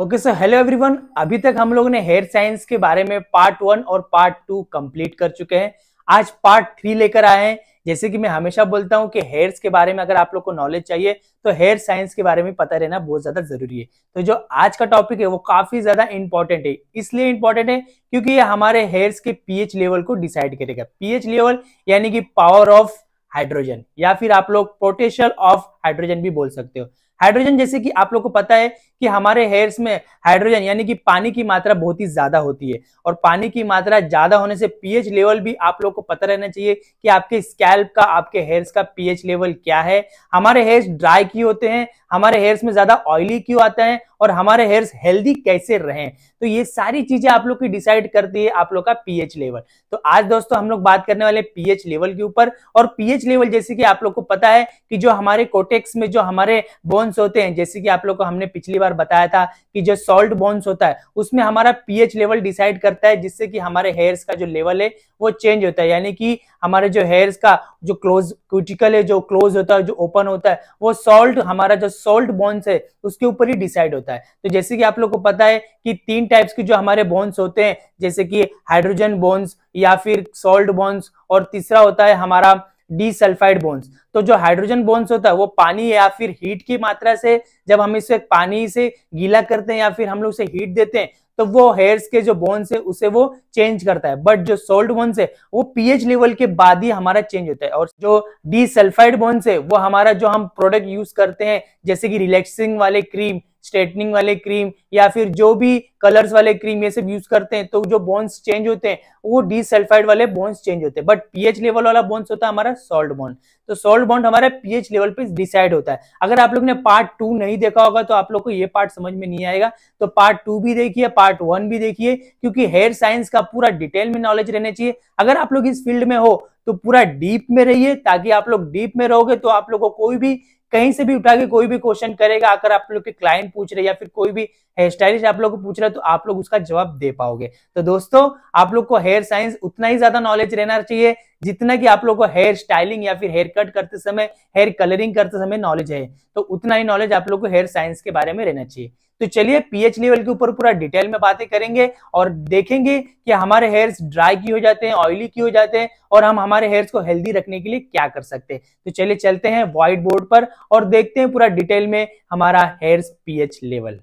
okay sir hello everyone अभी तक हम लोग ने हेयर साइंस के बारे में पार्ट वन और पार्ट टू कंप्लीट कर चुके हैं आज पार्ट थ्री लेकर आए हैं जैसे कि मैं हमेशा बोलता हूं कि हेयर्स के बारे में अगर आप लोग को नॉलेज चाहिए तो हेयर साइंस के बारे में पता रहना बहुत ज्यादा जरूरी है तो जो आज का टॉपिक है वो काफी ज्यादा इंपॉर्टेंट है इसलिए इंपॉर्टेंट है क्योंकि ये हमारे हेयर्स के पीएच लेवल को डिसाइड करेगा पीएच लेवल यानी कि पावर ऑफ हाइड्रोजन या फिर आप लोग पोटेशियल ऑफ हाइड्रोजन भी बोल सकते हो हाइड्रोजन जैसे कि आप लोग को पता है कि हमारे हेयर्स में हाइड्रोजन यानी कि पानी की मात्रा बहुत ही ज्यादा होती है और पानी की मात्रा ज्यादा होने से पीएच लेवल भी आप लोग को पता रहना चाहिए कि आपके स्कैल्प का आपके हेयर्स का पीएच लेवल क्या है हमारे हेयर्स ड्राई क्यों होते हैं हमारे हेयर्स में ज्यादा ऑयली क्यों आता है और हमारे हेयर्स हेल्दी कैसे रहे तो ये सारी चीजें आप लोग की डिसाइड करती है आप लोग का पीएच लेवल तो आज दोस्तों हम लोग बात करने वाले पीएच लेवल के ऊपर और पीएच लेवल जैसे कि आप लोग को पता है कि जो हमारे कोटेक्स में जो हमारे बोन्स होते हैं जैसे कि आप लोग को हमने पिछली बार बार बताया था कि जो सॉल्ट बॉन्स होता है उसमें हमारा पीएच लेवल डिसाइड करता है जिससे कि हमारे हेयर्स का जो लेवल है वो चेंज होता है यानी कि हमारे जो हेयर्स का जो क्लोज क्यूटिकल है जो क्लोज होता है जो ओपन होता है वो सॉल्ट हमारा जो सॉल्ट बॉन्स है उसके ऊपर ही डिसाइड होता है तो जैसे कि आप लोग को पता है कि तीन टाइप्स के जो हमारे बॉन्स होते हैं जैसे कि हाइड्रोजन बॉन्स या फिर सॉल्ट बॉन्स और तीसरा होता है हमारा डी सल्फाइड बोन्स तो जो हाइड्रोजन बोन्स होता है वो पानी या फिर हीट की मात्रा से जब हम इसे पानी से गीला करते हैं या फिर हम लोग उसे हीट देते हैं तो वो हेयर्स के जो बोन्स है उसे वो चेंज करता है बट जो सोल्ट बोन्स है वो पीएच लेवल के बाद ही हमारा चेंज होता है और जो डी सल्फाइड बोन्स है वो हमारा जो हम प्रोडक्ट यूज करते हैं जैसे कि रिलैक्सिंग वाले क्रीम स्ट्रेटनिंग वाले क्रीम या फिर जो भी कलर्स वाले क्रीम ये सब यूज करते हैं तो जो बोन्स चेंज होते हैं वो डीसल्फाइड वाले बोन्स चेंज होते हैं बट पीएच लेवल वाला बोन्स होता है हमारा सॉल्ट बॉन्ड तो सॉल्ट बॉन्ड हमारा पीएच लेवल पे डिसाइड होता है अगर आप लोग ने पार्ट टू नहीं देखा होगा तो आप लोग को ये पार्ट समझ में नहीं आएगा तो पार्ट टू भी देखिए पार्ट वन भी देखिए क्योंकि हेयर साइंस का पूरा डिटेल में नॉलेज रहना चाहिए अगर आप लोग इस फील्ड में हो तो पूरा डीप में रहिए ताकि आप लोग डीप में रहोगे तो आप लोग को कोई भी कहीं से भी उठा के कोई भी क्वेश्चन करेगा अगर आप लोग के क्लाइंट पूछ रहे या फिर कोई भी हेयर स्टाइलिस्ट आप लोग को पूछ रहा है तो आप लोग उसका जवाब दे पाओगे तो दोस्तों आप लोग को हेयर साइंस उतना ही ज्यादा नॉलेज रहना चाहिए जितना कि आप लोग को हेयर स्टाइलिंग या फिर हेयर कट करते समय हेयर कलरिंग करते समय नॉलेज है तो उतना ही नॉलेज आप लोग को हेयर साइंस के बारे में रहना चाहिए तो चलिए पीएच लेवल के ऊपर पूरा डिटेल में बातें करेंगे और देखेंगे कि हमारे हेयर्स ड्राई क्यों हो जाते हैं ऑयली क्यों हो जाते हैं और हम हमारे हेयर्स को हेल्दी रखने के लिए क्या कर सकते हैं तो चलिए चलते हैं व्हाइट बोर्ड पर और देखते हैं पूरा डिटेल में हमारा हेयर्स पीएच लेवल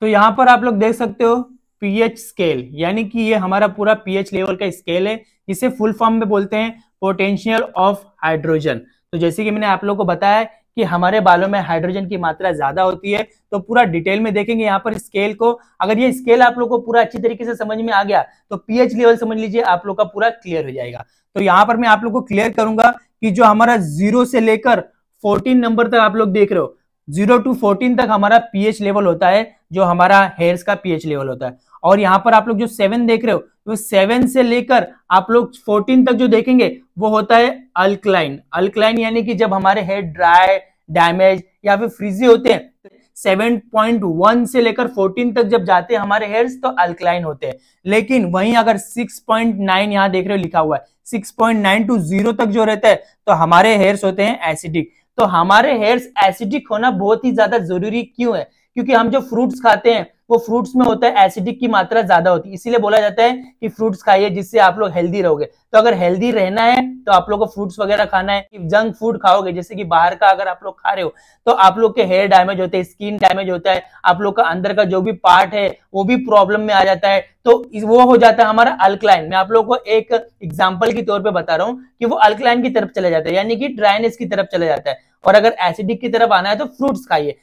तो यहाँ पर आप लोग देख सकते हो पीएच स्केल यानी कि ये हमारा पूरा पीएच लेवल का स्केल है इसे फुल फॉर्म में बोलते हैं पोटेंशियल ऑफ हाइड्रोजन तो जैसे कि मैंने आप लोग को बताया कि हमारे बालों में हाइड्रोजन की मात्रा ज्यादा होती है तो पूरा डिटेल में देखेंगे यहाँ पर स्केल को अगर ये स्केल आप लोग को पूरा अच्छी तरीके से समझ में आ गया तो पीएच लेवल समझ लीजिए आप लोग का पूरा क्लियर हो जाएगा तो यहाँ पर मैं आप लोग को क्लियर करूंगा कि जो हमारा जीरो से लेकर फोर्टीन नंबर तक आप लोग देख रहे हो जीरो टू फोर्टीन तक हमारा पीएच लेवल होता है जो हमारा हेयर्स का पीएच लेवल होता है और यहाँ पर आप लोग जो सेवन देख रहे हो तो सेवन से लेकर आप लोग फोर्टीन तक जो देखेंगे वो होता है अल्कलाइन अल्कलाइन यानी कि जब हमारे हेयर ड्राई डैमेज या फिर फ्रीजी होते हैं सेवन पॉइंट वन से लेकर फोर्टीन तक जब जाते हैं हमारे हेयर्स तो अल्कलाइन होते हैं लेकिन वहीं अगर सिक्स पॉइंट नाइन यहाँ देख रहे हो लिखा हुआ है six point nine to zero तक जो रहता है तो हमारे हेयर्स होते हैं एसिडिक तो हमारे हेयर्स एसिडिक होना बहुत ही ज्यादा जरूरी क्यों है क्योंकि हम जो फ्रूट्स खाते हैं वो फ्रूट्स में होता है एसिडिक की मात्रा ज्यादा होती है इसीलिए बोला जाता है कि फ्रूट्स खाइए जिससे आप लोग हेल्दी रहोगे तो अगर हेल्दी रहना है तो आप लोग को फ्रूट्स वगैरह खाना है जंक फूड खाओगे जैसे कि बाहर का अगर आप लोग खा रहे हो तो आप लोग के हेयर डैमेज होते हैं स्किन डैमेज होता है आप लोग का अंदर का जो भी पार्ट है वो भी प्रॉब्लम में आ जाता है तो वो हो जाता है हमारा अल्कलाइन मैं आप लोगों को एक एग्जाम्पल के तौर पे बता रहा हूँ कि वो अल्कलाइन की तरफ चला जाता है यानी कि ड्राइनेस की तरफ चला जाता है और अगर एसिडिक की तरफ आना है तो फ्रूट्स खाइए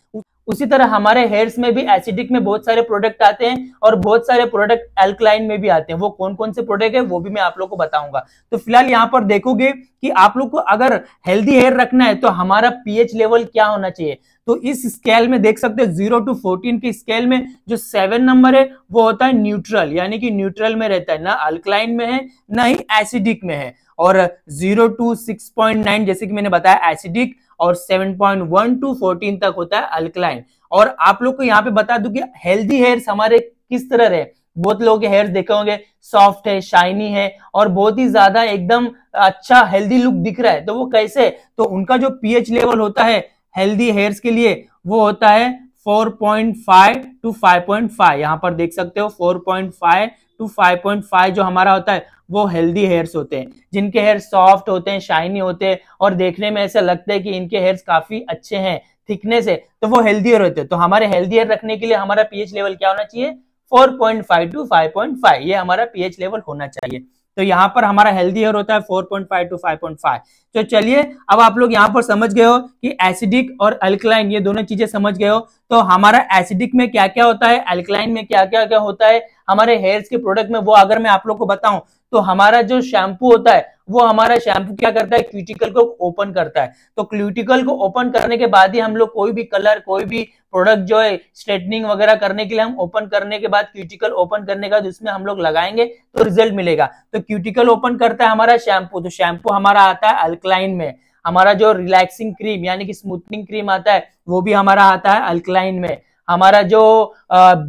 उसी तरह हमारे हेयर्स में भी एसिडिक में बहुत सारे प्रोडक्ट आते हैं और बहुत सारे प्रोडक्ट अल्कलाइन में भी आते हैं वो कौन कौन से प्रोडक्ट है वो भी मैं आप लोग को बताऊंगा तो फिलहाल यहाँ पर देखोगे कि आप लोग को अगर हेल्दी हेयर रखना है तो हमारा पीएच लेवल क्या होना चाहिए तो इस स्केल में देख सकते हैं जीरो टू फोर्टीन के स्केल में जो सेवन नंबर है वो होता है न्यूट्रल यानी कि न्यूट्रल में रहता है ना अल्कलाइन में है ना ही एसिडिक में है और zero to six point nine जैसे कि मैंने बताया एसिडिक और seven point one to fourteen तक होता है अल्कलाइन और आप लोग को यहाँ पे बता दू की हेल्दी हेयर्स हमारे किस तरह रहे बहुत लोगों के हेयर देखे होंगे सॉफ्ट है शाइनी है और बहुत ही ज्यादा एकदम अच्छा हेल्दी लुक दिख रहा है तो वो कैसे तो उनका जो पीएच लेवल होता है हेल्दी हेयर्स के लिए वो होता है 4.5 टू 5.5 यहाँ पर देख सकते हो 4.5 टू 5.5 जो हमारा होता है वो हेल्दी हेयर्स होते हैं जिनके हेयर सॉफ्ट होते हैं शाइनी होते हैं और देखने में ऐसा लगता है कि इनके हेयर्स काफी अच्छे हैं थिकनेस है तो वो हेल्दी हेयर होते हैं तो हमारे हेल्दी हेयर रखने के लिए हमारा पीएच लेवल क्या होना चाहिए 4.5 टू 5.5 ये हमारा पीएच लेवल होना चाहिए तो यहाँ पर हमारा हेल्दी हेयर होता है 4.5 टू 5.5 तो चलिए अब आप लोग यहाँ पर समझ गए हो कि एसिडिक और अल्कलाइन ये दोनों चीजें समझ गए हो तो हमारा एसिडिक में क्या क्या होता है अल्कलाइन में क्या क्या क्या होता है हमारे हेयर्स के प्रोडक्ट में वो अगर मैं आप लोग को बताऊं तो हमारा जो शैम्पू होता है वो हमारा शैम्पू क्या करता है क्यूटिकल को ओपन करता है तो क्यूटिकल को ओपन करने के बाद ही हम लोग कोई भी कलर कोई भी प्रोडक्ट जो है स्ट्रेटनिंग वगैरह करने के लिए हम ओपन करने के बाद क्यूटिकल ओपन करने के बाद उसमें हम लोग लगाएंगे तो रिजल्ट मिलेगा तो क्यूटिकल ओपन करता है हमारा शैम्पू तो शैम्पू हमारा आता है अल्कलाइन में हमारा जो रिलैक्सिंग क्रीम यानी कि स्मूथनिंग क्रीम आता है वो भी हमारा आता है अल्कलाइन में हमारा जो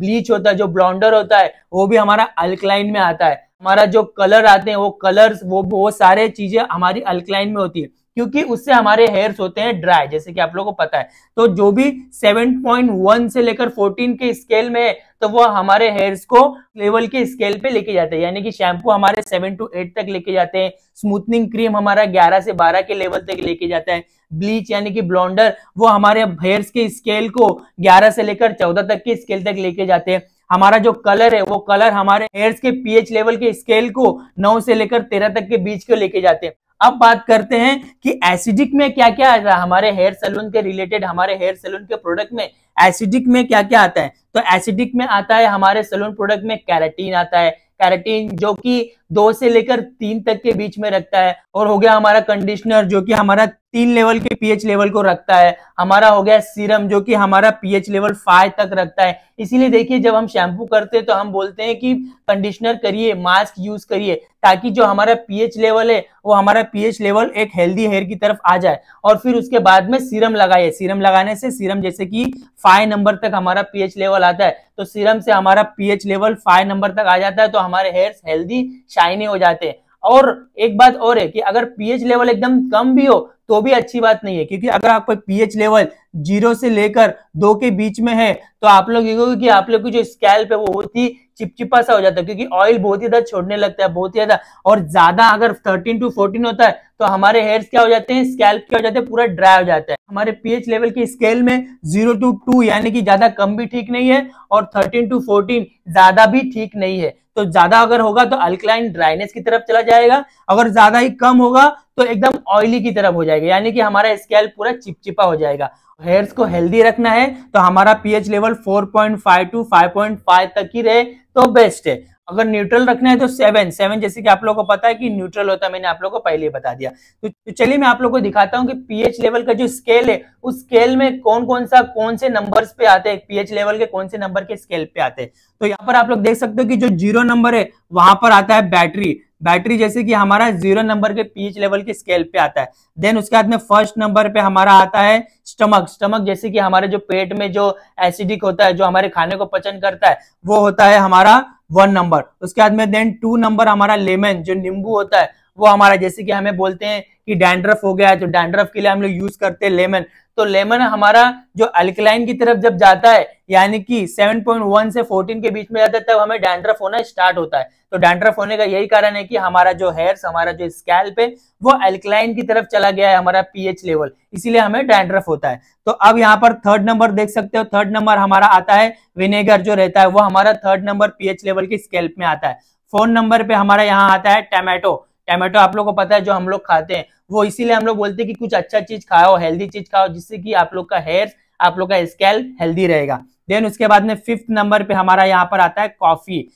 ब्लीच होता है जो ब्लॉन्डर होता है वो भी हमारा अल्कलाइन में आता है हमारा जो कलर आते हैं वो कलर्स वो वो सारे चीजें हमारी अल्कलाइन में होती है क्योंकि उससे हमारे हेयर्स होते हैं ड्राई जैसे कि आप लोगों को पता है तो जो भी 7.1 से लेकर 14 के स्केल में है तो वो हमारे हेयर्स को लेवल के स्केल पे लेके जाते हैं यानी कि शैम्पू हमारे 7 टू 8 तक लेके जाते हैं स्मूथनिंग क्रीम हमारा 11 से 12 के लेवल तक लेके जाता है ब्लीच यानी कि ब्लॉन्डर वो हमारे हेयर्स के स्केल को ग्यारह से लेकर चौदह तक के स्केल तक लेके जाते हैं हमारा जो कलर है वो कलर हमारे हेयर्स के पीएच लेवल के स्केल को नौ से लेकर तेरह तक के बीच को लेके जाते हैं अब बात करते हैं कि एसिडिक में क्या क्या आता है हमारे हेयर सैलून के रिलेटेड हमारे हेयर सैलून के प्रोडक्ट में एसिडिक में क्या क्या आता है तो एसिडिक में आता है हमारे सैलून प्रोडक्ट में कैरेटीन आता है कैरेटीन जो कि दो से लेकर तीन तक के बीच में रखता है और हो गया हमारा कंडीशनर जो कि हमारा तीन लेवल के पीएच लेवल को रखता है हमारा हो गया सीरम जो कि हमारा पीएच लेवल फाइव तक रखता है इसीलिए देखिए जब हम शैम्पू करते हैं तो हम बोलते हैं कि कंडीशनर करिए मास्क यूज करिए ताकि जो हमारा पीएच लेवल है वो हमारा पीएच लेवल एक हेल्दी हेयर की तरफ आ जाए और फिर उसके बाद में सीरम लगाइए सीरम लगाने से सीरम जैसे कि फाइव नंबर तक हमारा पीएच लेवल आता है तो सीरम से हमारा पीएच लेवल फाइव नंबर तक आ जाता है तो हमारे हेयर हेल्दी शाइनी हो जाते हैं और एक बात और है कि अगर पीएच लेवल एकदम कम भी हो तो भी अच्छी बात नहीं है क्योंकि अगर आपका पीएच लेवल जीरो से लेकर दो के बीच में है तो आप लोग देखोगे कि आप लोग की जो स्कैल्प है वो बहुत ही चिपचिपा सा हो जाता है क्योंकि ऑयल बहुत ही ज्यादा छोड़ने लगता है बहुत ही ज्यादा और ज्यादा अगर थर्टीन टू फोर्टीन होता है तो हमारे हेयर्स क्या हो जाते हैं स्कैल्प क्या हो जाते हैं पूरा ड्राई हो जाता है हमारे पीएच लेवल के स्केल में जीरो टू टू यानी कि ज्यादा कम भी ठीक नहीं है और थर्टीन टू फोर्टीन ज्यादा भी ठीक नहीं है तो ज्यादा अगर होगा तो अल्कलाइन ड्राइनेस की तरफ चला जाएगा अगर ज्यादा ही कम होगा तो एकदम ऑयली की तरफ हो जाएगा यानी कि हमारा स्केल पूरा चिपचिपा हो जाएगा हेयर्स को हेल्दी रखना है तो हमारा पीएच लेवल 4.5 टू 5.5 तक ही रहे तो बेस्ट है अगर न्यूट्रल रखना है तो सेवन सेवन जैसे कि आप लोगों को पता है कि न्यूट्रल होता है मैंने आप लोगों को पहले ही बता दिया तो, तो चलिए मैं आप लोगों को दिखाता हूँ कि पीएच लेवल का जो स्केल है उस स्केल में कौन कौन सा कौन से नंबर्स पे आते हैं पीएच लेवल के कौन से नंबर के स्केल पे आते हैं तो यहाँ पर आप लोग देख सकते हो कि जो जीरो नंबर है वहां पर आता है बैटरी बैटरी जैसे कि हमारा जीरो नंबर के पीएच लेवल के स्केल पे आता है देन उसके बाद में फर्स्ट नंबर पे हमारा आता है स्टमक स्टमक जैसे कि हमारे जो पेट में जो एसिडिक होता है जो हमारे खाने को पचन करता है वो होता है हमारा वन नंबर उसके बाद में देन टू नंबर हमारा लेमन जो नींबू होता है वो हमारा जैसे कि हमें बोलते हैं कि डैंड्रफ हो गया है तो डैंड्रफ के लिए हम लोग यूज करते हैं लेमन तो लेमन हमारा जो अल्कलाइन की तरफ जब जाता है यानी कि 7.1 से 14 के बीच में जाता है तब हमें डैंड्रफ होना स्टार्ट होता है तो डैंड्रफ होने का यही कारण है कि हमारा जो हेयर्स हमारा जो स्कैल्प है वो एल्कलाइन की तरफ चला गया है हमारा पीएच लेवल इसीलिए हमें डैंड्रफ होता है तो अब यहाँ पर थर्ड नंबर देख सकते हो थर्ड नंबर हमारा आता है विनेगर जो रहता है वो हमारा थर्ड नंबर पीएच लेवल के स्केल्प में आता है फोर्थ नंबर पे हमारा यहाँ आता है टमाटो टमाटो आप लोग को पता है जो हम लोग खाते हैं वो इसीलिए हम लोग बोलते हैं कि कुछ अच्छा चीज खाओ हेल्दी चीज खाओ जिससे कि आप लोग का हेयर आप लोग का स्केल हेल्दी रहेगा देन उसके बाद में फिफ्थ नंबर पे हमारा यहाँ पर आता है कॉफी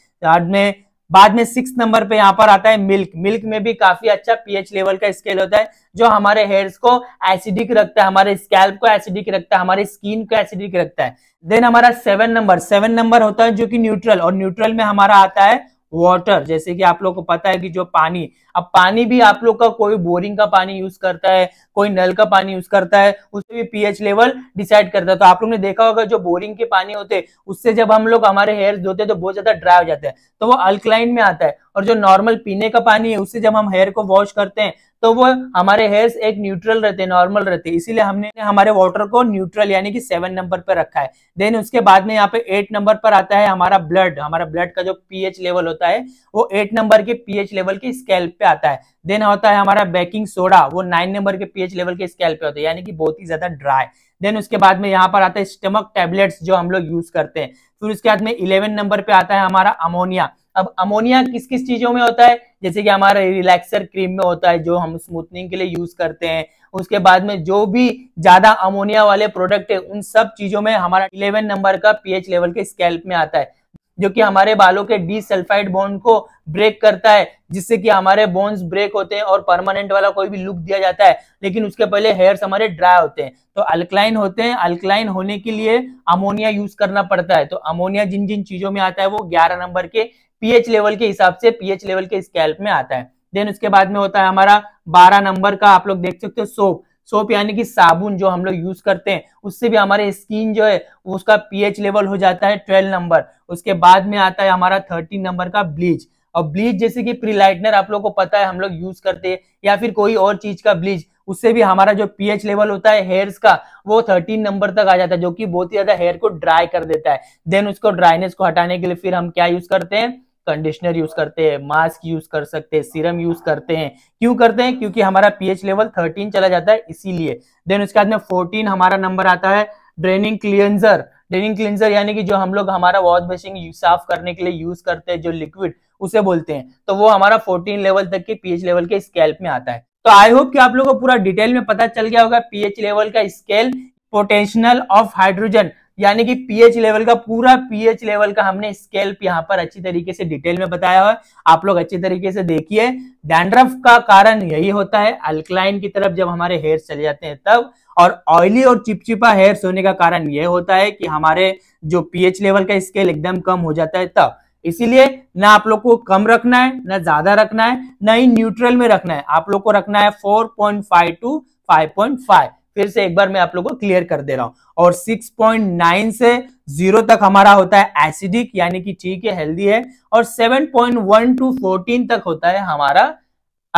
में बाद में सिक्स नंबर पे यहाँ पर आता है मिल्क मिल्क में भी काफी अच्छा पीएच लेवल का स्केल होता है जो हमारे हेयर्स को एसिडिक रखता है हमारे स्कैल्प को एसिडिक रखता है हमारे स्किन को एसिडिक रखता है देन हमारा सेवन नंबर सेवन नंबर होता है जो कि न्यूट्रल और न्यूट्रल में हमारा आता है वाटर जैसे कि आप लोग को पता है कि जो पानी अब पानी भी आप लोग का कोई बोरिंग का पानी यूज करता है कोई नल का पानी यूज करता है उससे भी पीएच लेवल डिसाइड करता है तो आप लोग ने देखा होगा जो बोरिंग के पानी होते उससे जब हम लोग हमारे हेयर धोते हैं तो बहुत ज्यादा ड्राई हो जाते हैं तो वो अल्कलाइन में आता है और जो नॉर्मल पीने का पानी है उससे जब हम हेयर को वॉश करते हैं तो वो हमारे हेयर्स एक न्यूट्रल रहते हैं नॉर्मल रहते हैं इसीलिए हमने हमारे वाटर को न्यूट्रल यानी कि सेवन नंबर पर रखा है देन उसके बाद में यहाँ पे एट नंबर पर आता है हमारा ब्लड हमारा ब्लड का जो पीएच लेवल होता है वो एट नंबर के पीएच लेवल के स्केल पे आता है देन होता है हमारा बेकिंग सोडा वो नाइन नंबर के पीएच लेवल के स्केल पे होता है यानी कि बहुत ही ज्यादा ड्राई देन उसके बाद में यहाँ पर आता है स्टमक टेबलेट्स जो हम लोग यूज करते हैं फिर उसके बाद में इलेवन नंबर पे आता है हमारा अमोनिया अब अमोनिया किस किस चीजों में होता है जैसे कि हमारा रिलैक्सर क्रीम में होता है जो हम स्मूथनिंग के लिए यूज करते हैं उसके बाद में जो भी ज्यादा अमोनिया वाले प्रोडक्ट है उन सब चीजों में हमारा इलेवन नंबर का पीएच लेवल के स्कैल्प में आता है जो कि हमारे बालों के डी सल्फाइड बोन को ब्रेक करता है जिससे कि हमारे बोन्स ब्रेक होते हैं और परमानेंट वाला कोई भी लुक दिया जाता है लेकिन उसके पहले हेयर्स हमारे ड्राई होते हैं तो अल्कलाइन होते हैं अल्कलाइन होने के लिए अमोनिया यूज करना पड़ता है तो अमोनिया जिन जिन चीजों में आता है वो ग्यारह नंबर के पीएच लेवल के हिसाब से पीएच लेवल के स्कैल्प में आता है देन उसके बाद में होता है हमारा बारह नंबर का आप लोग देख सकते हो सोप सोप यानी कि साबुन जो हम लोग यूज करते हैं उससे भी हमारे स्किन जो है उसका पीएच लेवल हो जाता है ट्वेल्व नंबर उसके बाद में आता है हमारा थर्टीन नंबर का ब्लीच और ब्लीच जैसे कि प्रीलाइटनर आप लोग को पता है हम लोग यूज करते हैं या फिर कोई और चीज का ब्लीच उससे भी हमारा जो पीएच लेवल होता है हेयर्स का वो थर्टीन नंबर तक आ जाता है जो कि बहुत ही ज्यादा हेयर को ड्राई कर देता है देन उसको ड्राइनेस को हटाने के लिए फिर हम क्या यूज करते हैं कंडीशनर यूज करते हैं मास्क यूज कर सकते हैं सीरम यूज करते हैं क्यों करते हैं क्योंकि हमारा पीएच लेवल 13 चला जाता है इसीलिए देन उसके बाद में 14 हमारा नंबर आता है ड्रेनिंग क्लियंजर ड्रेनिंग क्लिनजर यानी कि जो हम लोग हमारा वॉश बेसिंग साफ करने के लिए यूज करते हैं जो लिक्विड उसे बोलते हैं तो वो हमारा फोर्टीन लेवल तक के पीएच लेवल के स्केल में आता है तो आई होप कि आप लोगों को पूरा डिटेल में पता चल गया होगा पीएच लेवल का स्केल पोटेंशियल ऑफ हाइड्रोजन यानी कि पीएच लेवल का पूरा पीएच लेवल का हमने स्केल्प यहाँ पर अच्छी तरीके से डिटेल में बताया हुआ है आप लोग अच्छी तरीके से देखिए डैंड्रफ का कारण यही होता है अल्कलाइन की तरफ जब हमारे हेयर चले जाते हैं तब और ऑयली और चिपचिपा हेयर होने का कारण यह होता है कि हमारे जो पीएच लेवल का स्केल एकदम कम हो जाता है तब इसीलिए ना आप लोग को कम रखना है ना ज्यादा रखना है ना ही न्यूट्रल में रखना है आप लोग को रखना है फाइव टू फाइव फिर से एक बार मैं आप लोगों को क्लियर कर दे रहा हूं और 6.9 से जीरो तक हमारा होता है एसिडिक यानी कि ठीक है हेल्दी है और 7.1 टू 14 तक होता है हमारा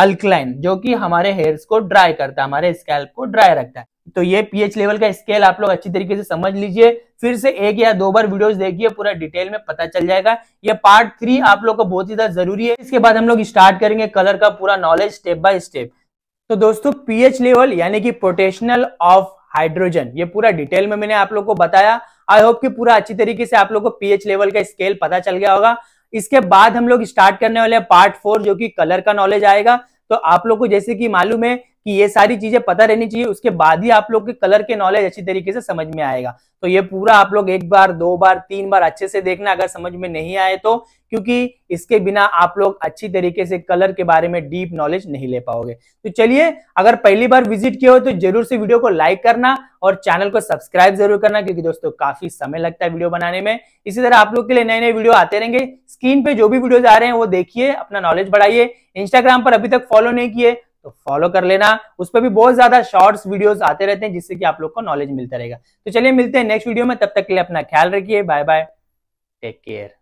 अल्कलाइन जो कि हमारे हेयर्स को ड्राई करता है हमारे स्कैल्प को ड्राई रखता है तो ये पीएच लेवल का स्केल आप लोग अच्छी तरीके से समझ लीजिए फिर से एक या दो बार वीडियोस देखिए पूरा डिटेल में पता चल जाएगा ये पार्ट थ्री आप लोग को बहुत ही ज्यादा जरूरी है इसके बाद हम लोग स्टार्ट करेंगे कलर का पूरा नॉलेज स्टेप बाय स्टेप तो दोस्तों पीएच लेवल यानी कि पोटेशनल ऑफ हाइड्रोजन ये पूरा डिटेल में मैंने आप लोग को बताया आई होप कि पूरा अच्छी तरीके से आप लोग को पीएच लेवल का स्केल पता चल गया होगा इसके बाद हम लोग स्टार्ट करने वाले हैं पार्ट फोर जो कि कलर का नॉलेज आएगा तो आप लोग को जैसे कि मालूम है कि ये सारी चीजें पता रहनी चाहिए उसके बाद ही आप लोग के कलर के नॉलेज अच्छी तरीके से समझ में आएगा तो ये पूरा आप लोग एक बार दो बार तीन बार अच्छे से देखना अगर समझ में नहीं आए तो क्योंकि इसके बिना आप लोग अच्छी तरीके से कलर के बारे में डीप नॉलेज नहीं ले पाओगे तो चलिए अगर पहली बार विजिट किया हो तो जरूर से वीडियो को लाइक करना और चैनल को सब्सक्राइब जरूर करना क्योंकि दोस्तों काफी समय लगता है वीडियो बनाने में इसी तरह आप लोग के लिए नए नए वीडियो आते रहेंगे स्क्रीन पे जो भी वीडियोज आ रहे हैं वो देखिए अपना नॉलेज बढ़ाइए इंस्टाग्राम पर अभी तक फॉलो नहीं किए तो फॉलो कर लेना उस पर भी बहुत ज्यादा शॉर्ट्स वीडियोस आते रहते हैं जिससे कि आप लोग को नॉलेज मिलता रहेगा तो चलिए मिलते हैं नेक्स्ट वीडियो में तब तक के लिए अपना ख्याल रखिए बाय बाय टेक केयर